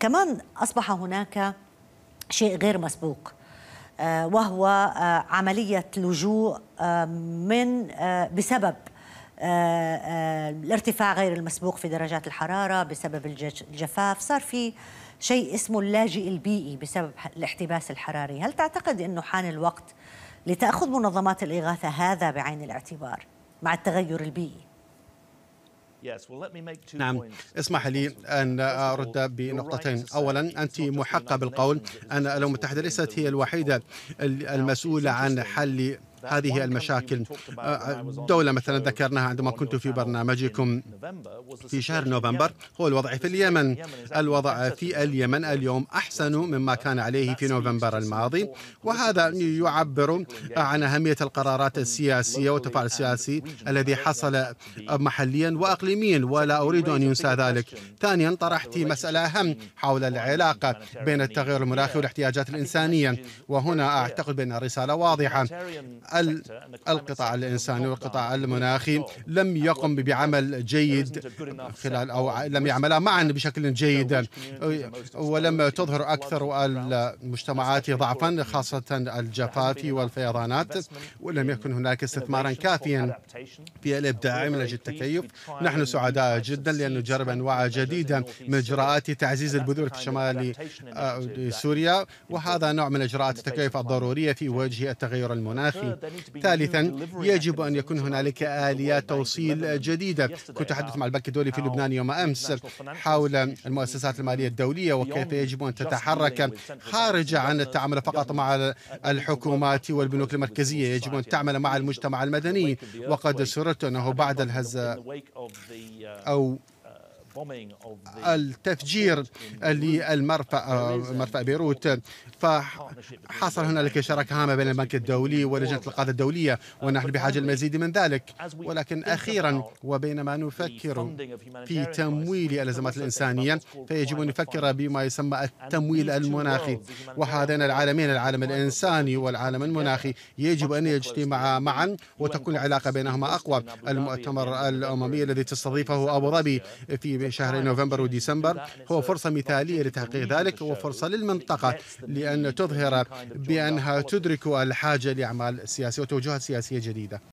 كمان أصبح هناك شيء غير مسبوق آه، وهو آه، عملية لجوء آه، من بسبب الارتفاع غير المسبوق في درجات الحرارة بسبب الجفاف صار في شيء اسمه اللاجئ البيئي بسبب الاحتباس الحراري هل تعتقد أنه حان الوقت لتأخذ منظمات الإغاثة هذا بعين الاعتبار مع التغير البيئي؟ نعم اسمح لي أن أرد بنقطتين أولا أنت محقة بالقول أن الأمم المتحدة ليست هي الوحيدة المسؤولة عن حل هذه المشاكل آه، آه، دولة مثلا ذكرناها عندما كنت في برنامجكم في شهر نوفمبر هو الوضع في اليمن الوضع في اليمن اليوم أحسن مما كان عليه في نوفمبر الماضي وهذا يعبر آه، عن أهمية القرارات السياسية والتفاعل السياسي الذي حصل محليا وأقليميا ولا أريد أن ينسى ذلك ثانيا طرحت مسألة أهم حول العلاقة بين التغير المناخي والاحتياجات الإنسانية وهنا أعتقد بأن الرسالة واضحة القطاع الإنساني والقطاع المناخي لم يقم بعمل جيد خلال أو لم يعملا معا بشكل جيد ولم تظهر أكثر المجتمعات ضعفا خاصة الجفاف والفيضانات ولم يكن هناك استثمارا كافيا في الإبداع من أجل التكيف نحن سعداء جدا لأن نجرب أنواع جديدة من إجراءات تعزيز البذور في شمال سوريا وهذا نوع من إجراءات التكيف الضرورية في وجه التغير المناخي ثالثا يجب أن يكون هنالك آليات توصيل جديدة كنت أتحدث مع البنك الدولي في لبنان يوم أمس حول المؤسسات المالية الدولية وكيف يجب أن تتحرك خارج عن التعامل فقط مع الحكومات والبنوك المركزية يجب أن تعمل مع المجتمع المدني وقد سررت أنه بعد الهزة أو التفجير للمرفأ مرفأ بيروت فحصل هنالك شراكه هامه بين البنك الدولي ولجنه القاده الدوليه ونحن بحاجه المزيد من ذلك ولكن اخيرا وبينما نفكر في تمويل الازمات الانسانيه فيجب ان نفكر بما يسمى التمويل المناخي وهذين العالمين العالم الانساني والعالم المناخي يجب ان يجتمعا معا وتكون العلاقه بينهما اقوى المؤتمر الاممي الذي تستضيفه ابو ظبي في شهر نوفمبر وديسمبر هو فرصه مثاليه لتحقيق ذلك وفرصه للمنطقه بأن تظهر بأنها تدرك الحاجة لأعمال سياسية وتوجهات سياسية جديدة